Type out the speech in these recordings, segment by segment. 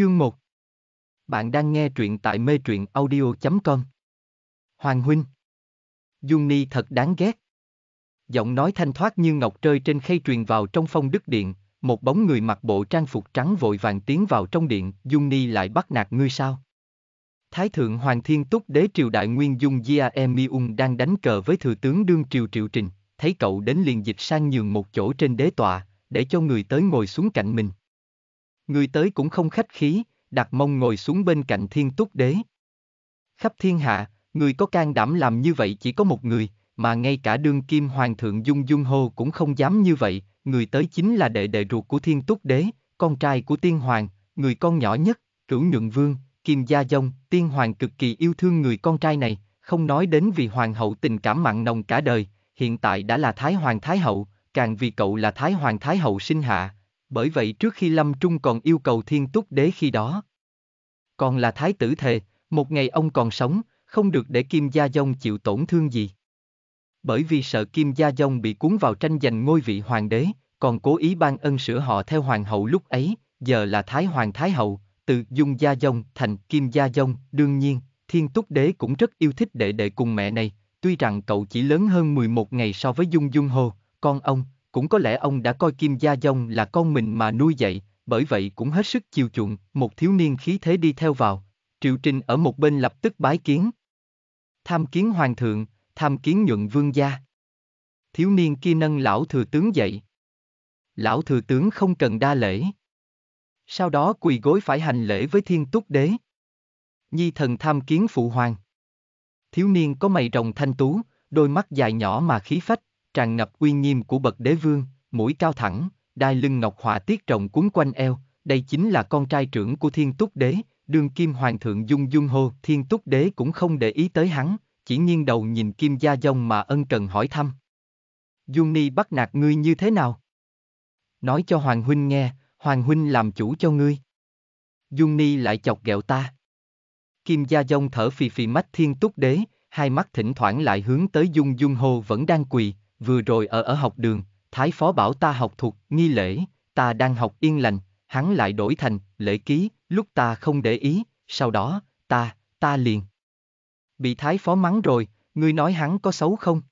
Chương 1 Bạn đang nghe truyện tại mê truyện audio.com Hoàng Huynh Juni thật đáng ghét. Giọng nói thanh thoát như ngọc rơi trên khay truyền vào trong phong đức điện, một bóng người mặc bộ trang phục trắng vội vàng tiến vào trong điện, Dung Juni lại bắt nạt ngươi sao? Thái thượng Hoàng Thiên Túc đế triều đại nguyên dung Gia Emiung đang đánh cờ với thừa tướng đương triều triệu trình, thấy cậu đến liền dịch sang nhường một chỗ trên đế tọa, để cho người tới ngồi xuống cạnh mình người tới cũng không khách khí, đặt mông ngồi xuống bên cạnh thiên túc đế. Khắp thiên hạ, người có can đảm làm như vậy chỉ có một người, mà ngay cả đương kim hoàng thượng Dung Dung Hô cũng không dám như vậy, người tới chính là đệ đệ ruột của thiên túc đế, con trai của tiên hoàng, người con nhỏ nhất, cửu nhượng vương, kim gia dông, tiên hoàng cực kỳ yêu thương người con trai này, không nói đến vì hoàng hậu tình cảm mặn nồng cả đời, hiện tại đã là thái hoàng thái hậu, càng vì cậu là thái hoàng thái hậu sinh hạ, bởi vậy trước khi Lâm Trung còn yêu cầu thiên túc đế khi đó. Còn là thái tử thề, một ngày ông còn sống, không được để Kim Gia Dông chịu tổn thương gì. Bởi vì sợ Kim Gia Dông bị cuốn vào tranh giành ngôi vị hoàng đế, còn cố ý ban ân sửa họ theo hoàng hậu lúc ấy, giờ là Thái Hoàng Thái Hậu, từ Dung Gia Dông thành Kim Gia Dông, đương nhiên, Thiên Túc Đế cũng rất yêu thích đệ đệ cùng mẹ này, tuy rằng cậu chỉ lớn hơn 11 ngày so với Dung Dung Hồ, con ông, cũng có lẽ ông đã coi Kim Gia Dông là con mình mà nuôi dạy, bởi vậy cũng hết sức chiều chuộng, một thiếu niên khí thế đi theo vào, Triệu Trinh ở một bên lập tức bái kiến. Tham kiến hoàng thượng, tham kiến nhuận vương gia. Thiếu niên kia nâng lão thừa tướng dậy. Lão thừa tướng không cần đa lễ. Sau đó quỳ gối phải hành lễ với thiên túc đế. Nhi thần tham kiến phụ hoàng. Thiếu niên có mày rồng thanh tú, đôi mắt dài nhỏ mà khí phách, tràn ngập uy nghiêm của bậc đế vương, mũi cao thẳng, đai lưng ngọc họa tiết rộng cuốn quanh eo, đây chính là con trai trưởng của thiên túc đế, đương kim hoàng thượng dung dung hô, thiên túc đế cũng không để ý tới hắn, chỉ nghiêng đầu nhìn kim gia dông mà ân cần hỏi thăm. Dung Ni bắt nạt ngươi như thế nào? Nói cho Hoàng Huynh nghe, Hoàng Huynh làm chủ cho ngươi. Dung Ni lại chọc ghẹo ta. Kim Gia Dông thở phì phì mách thiên túc đế, hai mắt thỉnh thoảng lại hướng tới Dung Dung Hồ vẫn đang quỳ, vừa rồi ở ở học đường, Thái Phó bảo ta học thuộc nghi lễ, ta đang học yên lành, hắn lại đổi thành lễ ký, lúc ta không để ý, sau đó, ta, ta liền. Bị Thái Phó mắng rồi, ngươi nói hắn có xấu không?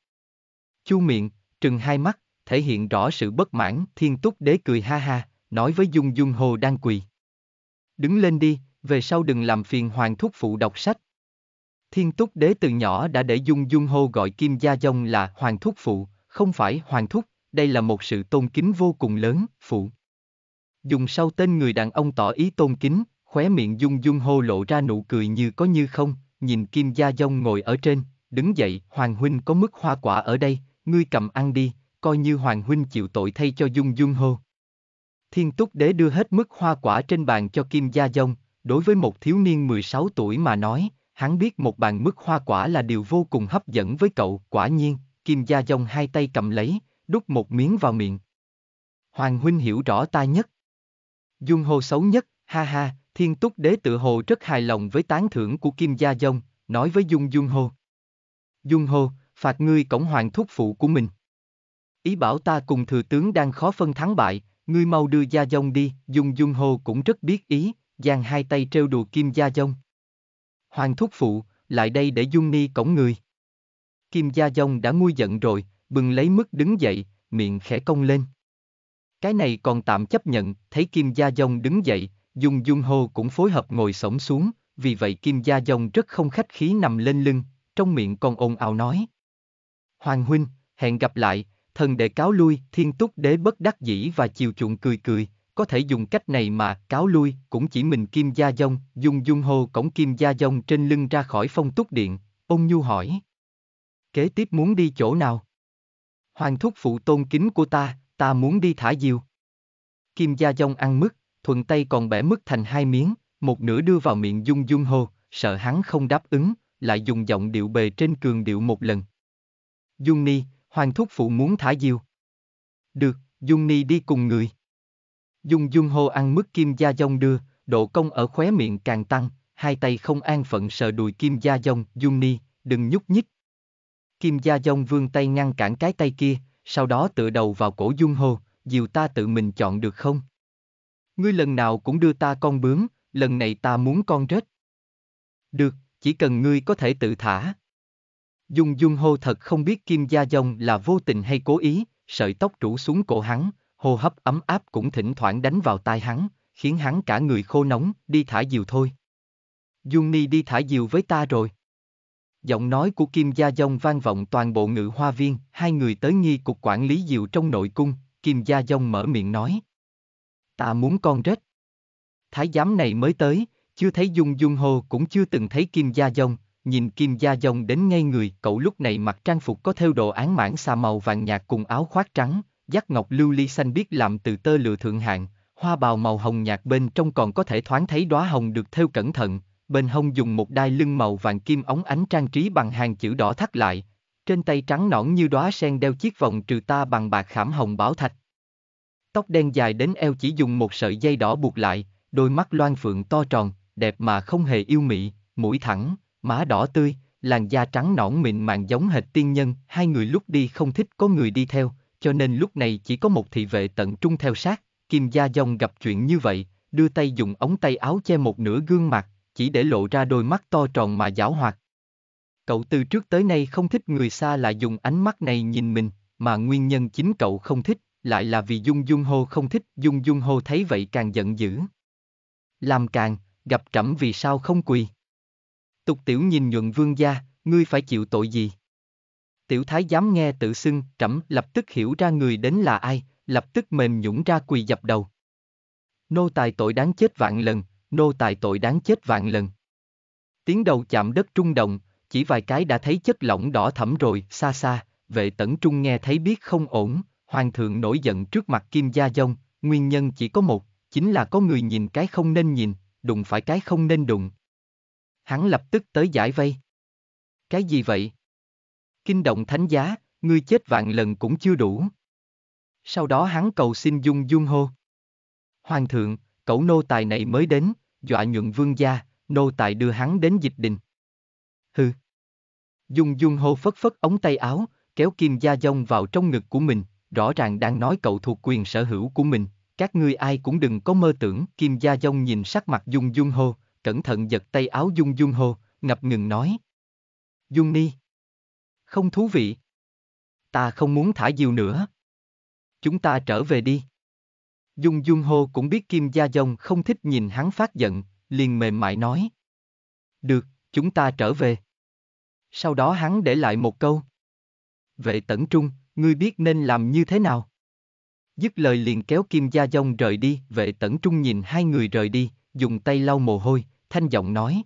Chu miệng, trừng hai mắt, thể hiện rõ sự bất mãn, thiên túc đế cười ha ha, nói với Dung Dung Hồ đang quỳ. Đứng lên đi, về sau đừng làm phiền hoàng thúc phụ đọc sách. Thiên túc đế từ nhỏ đã để Dung Dung Hồ gọi Kim Gia Dông là hoàng thúc phụ, không phải hoàng thúc, đây là một sự tôn kính vô cùng lớn, phụ. Dùng sau tên người đàn ông tỏ ý tôn kính, khóe miệng dung dung hô lộ ra nụ cười như có như không, nhìn kim gia dông ngồi ở trên, đứng dậy, hoàng huynh có mức hoa quả ở đây, ngươi cầm ăn đi, coi như hoàng huynh chịu tội thay cho dung dung hô. Thiên túc đế đưa hết mức hoa quả trên bàn cho kim gia dông, đối với một thiếu niên 16 tuổi mà nói, hắn biết một bàn mức hoa quả là điều vô cùng hấp dẫn với cậu, quả nhiên, Kim Gia Dông hai tay cầm lấy, đút một miếng vào miệng. Hoàng huynh hiểu rõ ta nhất. Dung hô xấu nhất, ha ha, thiên túc đế tự hồ rất hài lòng với tán thưởng của Kim Gia Dông, nói với Dung Dung hô. Dung hô, phạt ngươi cổng hoàng thúc phụ của mình. Ý bảo ta cùng thừa tướng đang khó phân thắng bại, ngươi mau đưa Gia Dông đi, Dung Dung hô cũng rất biết ý, giang hai tay trêu đùa Kim Gia Dông. Hoàng thúc phụ, lại đây để Dung Ni cổng người. Kim Gia Dông đã nguôi giận rồi, bừng lấy mức đứng dậy, miệng khẽ cong lên. Cái này còn tạm chấp nhận, thấy Kim Gia Dông đứng dậy, Dung Dung Hô cũng phối hợp ngồi sổng xuống, vì vậy Kim Gia Dông rất không khách khí nằm lên lưng, trong miệng còn ồn ào nói. Hoàng huynh, hẹn gặp lại, thần đệ cáo lui, thiên túc đế bất đắc dĩ và chiều chuộng cười cười, có thể dùng cách này mà cáo lui cũng chỉ mình Kim Gia Dông, Dung Dung Hô cổng Kim Gia Dông trên lưng ra khỏi phong túc điện, ông Nhu hỏi kế tiếp muốn đi chỗ nào? Hoàng thúc phụ tôn kính của ta, ta muốn đi thả diều. Kim Gia Dông ăn mứt, thuận tay còn bẻ mứt thành hai miếng, một nửa đưa vào miệng Dung Dung Hồ, sợ hắn không đáp ứng, lại dùng giọng điệu bề trên cường điệu một lần. Dung Ni, Hoàng thúc phụ muốn thả diều. Được, Dung Ni đi cùng người. Dung Dung Hồ ăn mứt Kim Gia Dông đưa, độ công ở khóe miệng càng tăng, hai tay không an phận sợ đùi Kim Gia Dông, Dung Ni, đừng nhúc nhích, Kim Gia Dông vươn tay ngăn cản cái tay kia, sau đó tựa đầu vào cổ Dung Hồ, dìu ta tự mình chọn được không? Ngươi lần nào cũng đưa ta con bướm, lần này ta muốn con rết. Được, chỉ cần ngươi có thể tự thả. Dung Dung Hô thật không biết Kim Gia Dông là vô tình hay cố ý, sợi tóc rủ xuống cổ hắn, hô hấp ấm áp cũng thỉnh thoảng đánh vào tai hắn, khiến hắn cả người khô nóng, đi thả diều thôi. Dung Ni đi thả diều với ta rồi giọng nói của Kim Gia Dông vang vọng toàn bộ ngự hoa viên, hai người tới nghi cục quản lý diệu trong nội cung, Kim Gia Dông mở miệng nói. Ta muốn con rết. Thái giám này mới tới, chưa thấy Dung Dung Hồ cũng chưa từng thấy Kim Gia Dông, nhìn Kim Gia Dông đến ngay người, cậu lúc này mặc trang phục có theo đồ án mãn xà màu vàng nhạt cùng áo khoác trắng, dắt ngọc lưu ly xanh biết làm từ tơ lụa thượng hạng, hoa bào màu hồng nhạt bên trong còn có thể thoáng thấy đóa hồng được theo cẩn thận, bên hông dùng một đai lưng màu vàng kim ống ánh trang trí bằng hàng chữ đỏ thắt lại, trên tay trắng nõn như đóa sen đeo chiếc vòng trừ ta bằng bạc khảm hồng bảo thạch. Tóc đen dài đến eo chỉ dùng một sợi dây đỏ buộc lại, đôi mắt loan phượng to tròn, đẹp mà không hề yêu mị, mũi thẳng, má đỏ tươi, làn da trắng nõn mịn màng giống hệt tiên nhân, hai người lúc đi không thích có người đi theo, cho nên lúc này chỉ có một thị vệ tận trung theo sát, kim gia dòng gặp chuyện như vậy, đưa tay dùng ống tay áo che một nửa gương mặt, chỉ để lộ ra đôi mắt to tròn mà giáo hoạt. Cậu từ trước tới nay không thích người xa là dùng ánh mắt này nhìn mình, mà nguyên nhân chính cậu không thích, lại là vì Dung Dung Hô không thích, Dung Dung Hô thấy vậy càng giận dữ. Làm càng, gặp trẫm vì sao không quỳ. Tục tiểu nhìn nhuận vương gia, ngươi phải chịu tội gì? Tiểu thái dám nghe tự xưng, trẫm lập tức hiểu ra người đến là ai, lập tức mềm nhũng ra quỳ dập đầu. Nô tài tội đáng chết vạn lần, nô tài tội đáng chết vạn lần. Tiếng đầu chạm đất trung động, chỉ vài cái đã thấy chất lỏng đỏ thẫm rồi, xa xa, vệ tẩn trung nghe thấy biết không ổn, hoàng thượng nổi giận trước mặt kim gia dông, nguyên nhân chỉ có một, chính là có người nhìn cái không nên nhìn, đụng phải cái không nên đụng. Hắn lập tức tới giải vây. Cái gì vậy? Kinh động thánh giá, ngươi chết vạn lần cũng chưa đủ. Sau đó hắn cầu xin dung dung hô. Hoàng thượng, cẩu nô tài này mới đến, dọa nhuận vương gia, nô tài đưa hắn đến dịch đình. Hừ. Dung dung hô phất phất ống tay áo, kéo kim gia dông vào trong ngực của mình, rõ ràng đang nói cậu thuộc quyền sở hữu của mình, các ngươi ai cũng đừng có mơ tưởng. Kim gia dông nhìn sắc mặt dung dung hô, cẩn thận giật tay áo dung dung hô, ngập ngừng nói. Dung ni. Không thú vị. Ta không muốn thả diều nữa. Chúng ta trở về đi. Dung Dung Hô cũng biết Kim Gia Dông không thích nhìn hắn phát giận, liền mềm mại nói. Được, chúng ta trở về. Sau đó hắn để lại một câu. Vệ tẩn trung, ngươi biết nên làm như thế nào? Dứt lời liền kéo Kim Gia Dông rời đi, vệ tẩn trung nhìn hai người rời đi, dùng tay lau mồ hôi, thanh giọng nói.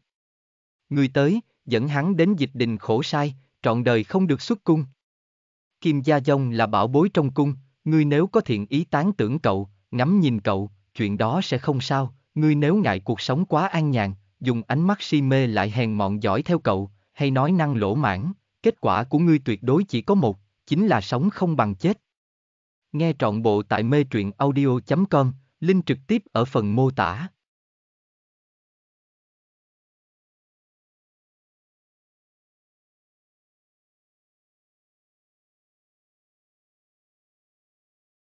Ngươi tới, dẫn hắn đến dịch đình khổ sai, trọn đời không được xuất cung. Kim Gia Dông là bảo bối trong cung, ngươi nếu có thiện ý tán tưởng cậu, ngắm nhìn cậu, chuyện đó sẽ không sao, ngươi nếu ngại cuộc sống quá an nhàn, dùng ánh mắt si mê lại hèn mọn giỏi theo cậu, hay nói năng lỗ mãn, kết quả của ngươi tuyệt đối chỉ có một, chính là sống không bằng chết. Nghe trọn bộ tại mê truyện audio.com, link trực tiếp ở phần mô tả.